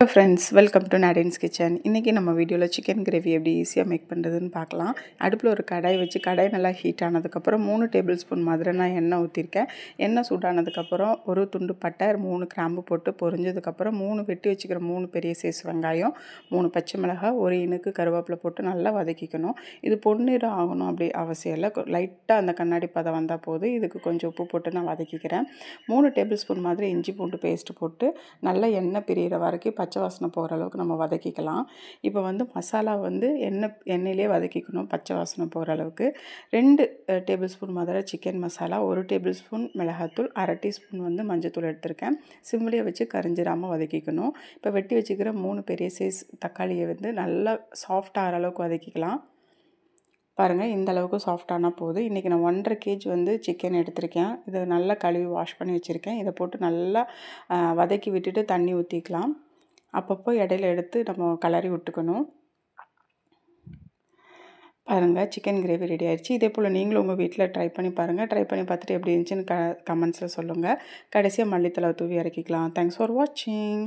hello friends welcome to Nadine's kitchen இன்றைக்கி நம்ம வீடியோவில் சிக்கன் கிரேவி எப்படி ஈஸியாக மேக் பண்ணுறதுன்னு பார்க்கலாம் அடுப்பில் ஒரு கடாய் வச்சு கடாய் நல்லா ஹீட் ஆனதுக்கப்புறம் மூணு டேபிள் ஸ்பூன் மாதிரி நான் எண்ணெய் ஊற்றிருக்கேன் எண்ணெய் சூடானதுக்கப்புறம் ஒரு துண்டு பட்டை மூணு கிராம்பு போட்டு பொறிஞ்சதுக்கப்புறம் மூணு வெட்டி வச்சுக்கிற மூணு பெரிய சைஸ் வெங்காயம் மூணு பச்சை மிளகாய் ஒரு இனுக்கு கருவேப்பிலை போட்டு நல்லா வதக்கிக்கணும் இது பொன்னிறம் ஆகணும் அப்படி அவசியம் இல்லை லைட்டாக அந்த கண்ணாடி பதம் வந்தால் போதும் இதுக்கு கொஞ்சம் உப்பு போட்டு நான் வதக்கிக்கிறேன் மூணு டேபிள் ஸ்பூன் மாதிரி இஞ்சி பூண்டு பேஸ்ட்டு போட்டு நல்லா எண்ணெய் பிரிகிற வரைக்கும் பச்சை வாசனை போகிற அளவுக்கு நம்ம வதக்கிக்கலாம் இப்போ வந்து மசாலா வந்து எண்ணெய் எண்ணெயிலே வதக்கிக்கணும் பச்சை வாசனை போகிற அளவுக்கு ரெண்டு table spoon Madurai chicken masala ஒரு டேபிள் ஸ்பூன் மிளகாத்தூள் அரை டீஸ்பூன் வந்து மஞ்சத்தூள் எடுத்திருக்கேன் சிம்லேயே வச்சு கரைஞ்சிடாமல் வதக்கிக்கணும் இப்போ வெட்டி வச்சுக்கிற மூணு பெரிய சைஸ் தக்காளியை வந்து நல்லா ஆகிற அளவுக்கு வதக்கிக்கலாம் பாருங்கள் இந்த அளவுக்கு சாஃப்டானா போகுது இன்றைக்கி நான் ஒன்றரை கேஜி வந்து சிக்கன் எடுத்திருக்கேன் இதை நல்லா கழுவி வாஷ் பண்ணி வச்சுருக்கேன் இதை போட்டு நல்லா வதக்கி விட்டுட்டு தண்ணி ஊற்றிக்கலாம் அப்பப்போ இடையில எடுத்து நம்ம கலரி விட்டுக்கணும் பாருங்கள் சிக்கன் கிரேவி ரெடி ஆயிடுச்சு இதே போல் நீங்களும் உங்கள் வீட்டில் ட்ரை பண்ணி பாருங்கள் ட்ரை பண்ணி பார்த்துட்டு எப்படி இருந்துச்சுன்னு க கமெண்ட்ஸில் சொல்லுங்கள் கடைசியாக மல்லித்தலை தூவி இறக்கிக்கலாம் தேங்க்ஸ் ஃபார் வாட்சிங்